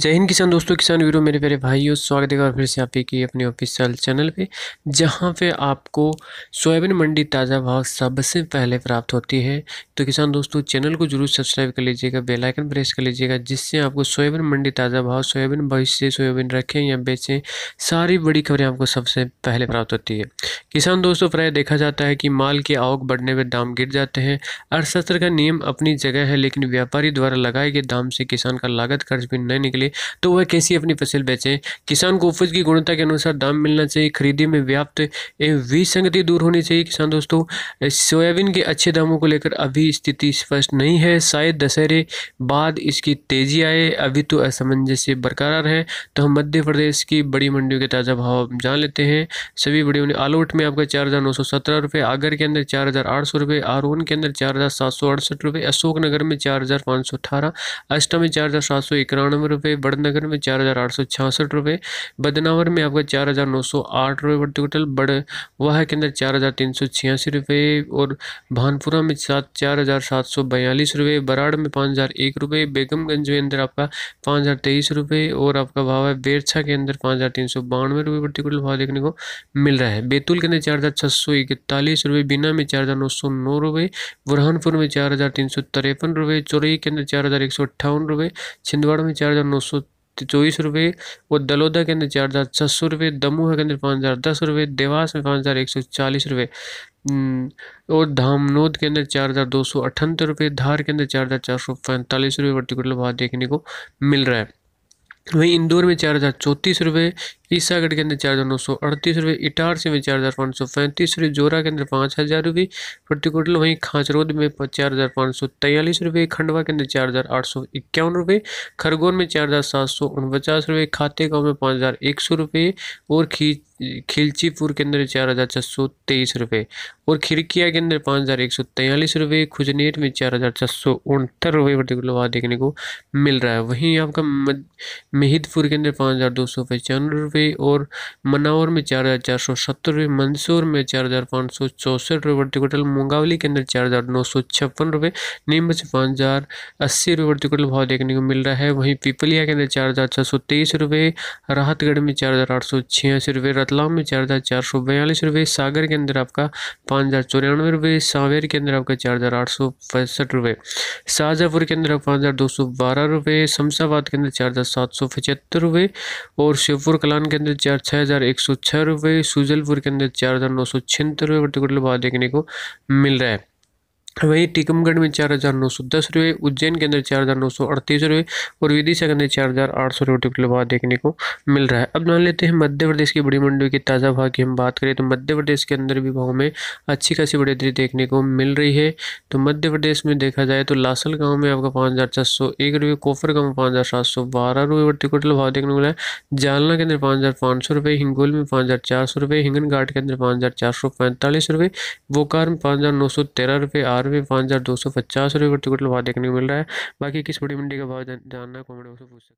जय हिंद किसान दोस्तों किसान वीरो मेरे प्यारे भाइयों स्वागत है और फिर से आप एक ही अपने ऑफिशियल चैनल पे जहाँ पे आपको सोयाबीन मंडी ताज़ा भाव सबसे पहले प्राप्त होती है तो किसान दोस्तों चैनल को जरूर सब्सक्राइब कर लीजिएगा बेल आइकन प्रेस कर लीजिएगा जिससे आपको सोयाबीन मंडी ताज़ा भाव सोयाबीन भविष्य सोयाबीन रखें या बेचें सारी बड़ी खबरें आपको सबसे पहले प्राप्त होती है किसान दोस्तों प्राय देखा जाता है कि माल की आवक बढ़ने पर दाम गिर जाते हैं अर्थशास्त्र का नियम अपनी जगह है लेकिन व्यापारी द्वारा लगाए गए दाम से किसान का लागत खर्च भी नहीं निकले सके तो वह कैसी अपनी फसल बेचें किसान को उपज की गुणवत्ता के अनुसार दाम मिलना चाहिए खरीदी में व्याप्त एवं विसंगति दूर होनी चाहिए किसान दोस्तों सोयाबीन के अच्छे दामों को लेकर अभी स्थिति स्पष्ट नहीं है शायद दशहरे बाद इसकी तेजी आए अभी तो असमंजस्य बरकरार है तो हम मध्य प्रदेश की बड़ी मंडियों के ताज़ा भाव जान लेते हैं सभी बड़ी मंडी आलोट में आपका चार हज़ार नौ सौ सत्रह रुपये आगर के अंदर चार हज़ार आठ सौ रुपये आरोन के अंदर चार हज़ार सात सौ अड़सठ रुपये अशोकनगर में चार हज़ार पाँच सौ अठारह अष्टा में चार हज़ार सात सौ इक्यानवे रुपये बड़नगर में चार हज़ार आठ सौ छियासठ रुपये बदनावर में आपका चार हज़ार नौ सौ आठ रुपये बढ़ते टोटल बड़ वाह के अंदर चार हज़ार तीन सौ छियासी रुपये और भानपुरा में सात चार हज़ार सात सौ बयालीस रुपये बराड़ में पाँच हज़ार एक रुपये बेगमगंज के अंदर आपका पाँच हज़ार तेईस रुपये और आपका भाव है बेरछा के अंदर पाँच हज़ार तीन सौ बानवे रुपये प्रति कुल भाव देखने को मिल रहा है बैतूल के अंदर चार हज़ार छः सौ इकतालीस रुपये बिना में चार हज़ार नौ सौ नौ रुपये बुरहानपुर में चार हज़ार तीन सौ तिरपन रुपये चौरई के अंदर चार हज़ार एक सौ अट्ठावन रुपये छिंदवाड़ा में चार हज़ार नौ सौ चौबीस रुपये और दलोदा के अंदर चार हज़ार छः सौ रुपये दमोह के अंदर पाँच हज़ार दस रुपये देवास में पाँच हज़ार एक सौ चालीस रुपये और धामनोद के अंदर चार हज़ार दो सौ अठहत्तर रुपये धार के अंदर चार हज़ार चार सौ पैंतालीस रुपये प्रति भाव देखने को मिल रहा है वहीं इंदौर में चार हज़ार चौंतीस रुपये ईसागढ़ के अंदर चार हज़ार नौ सौ अड़तीस रुपये इटारसी में चार हज़ार पाँच सौ पैंतीस रुपये जोरा के अंदर पाँच हज़ार रुपये प्रति क्विंटल वहीं खांचरोद में चार हज़ार पाँच सौ तैयलीस रुपये खंडवा के अंदर चार हज़ार आठ सौ इक्यावन रुपये खरगोन में चार हज़ार सात सौ उनपचास रुपये खाते गाँव में पाँच हज़ार एक सौ रुपये और खींच खिलचीपुर के अंदर चार हज़ार छः सौ तेईस रुपये और खिड़किया के अंदर पाँच हज़ार एक सौ तैयलीस रुपये खुजनेर में चार हज़ार छः सौ उनहत्तर रुपये प्रति किलोवाट देखने को मिल रहा है वहीं आपका महिदपुर के अंदर पाँच हज़ार दो सौ पचानवे रुपये और मनावर में चार हज़ार चार सौ सत्तर रुपये मंदसूर में चार हज़ार पाँच सौ चौंसठ रुपये प्रति क्विंटल मुंगावली के अंदर चार हज़ार नौ सौ छप्पन रुपये नीमच पाँच हज़ार अस्सी रुपये प्रति क्विंटल भाव देखने को मिल रहा है वहीं पिपलिया के अंदर चार हज़ार छः सौ तेईस रुपये राहतगढ़ में चार हज़ार आठ सौ छियासी रुपये रतलाम में चार हज़ार चार सौ बयालीस रुपये सागर के अंदर आपका पाँच हज़ार चौरानवे रुपये सांवेर के अंदर आपका चार हज़ार आठ सौ पैंसठ रुपये शाहजहाँपुर के अंदर पाँच हज़ार दो सौ बारह रुपये शमशाबाद के अंदर चार हज़ार सात सौ पचहत्तर रुपये और श्योपुर कलान के अंदर चार छः हज़ार एक सौ छः रुपये सुजलपुर के अंदर चार हज़ार नौ सौ छिहत्तर रुपये प्रतिकूल भाव देखने को मिल रहा है वहीं टीकमगढ़ में चार हज़ार नौ सौ दस रुपये उज्जैन के अंदर चार हज़ार नौ सौ अड़तीस रुपये और विदिशा के अंदर चार हज़ार आठ सौ रुपये टिकट लगा देखने को मिल रहा है अब मान लेते हैं मध्य प्रदेश की बड़ी मंडियों के ताज़ा भाव की हम बात करें तो मध्य प्रदेश के अंदर भी भाव में अच्छी खासी बढ़ोतरी देखने को मिल रही है तो मध्य प्रदेश में देखा जाए तो लासल गाँव में आपका पाँच हज़ार चार सौ एक रुपये कोफर गाँव में पाँच हज़ार सात सौ बारह रुपये बढ़ती कुटल भाव देखने को मिला है जालना के अंदर पाँच हज़ार पाँच सौ रुपये हिंगोल में पाँच हज़ार चार सौ रुपये हिंगन घाट के अंदर पाँच हज़ार चार सौ पैंतालीस रुपये बोकार में पाँच हज़ार नौ सौ तेरह रुपये आर रुपये पाँच हज़ार दो सौ पचास रुपये प्रति क्विंटल भाव देखने को मिल रहा है बाकी किस बड़ी मंडी का भाव जानना है कॉमेंट बॉक्स में पूछ सकते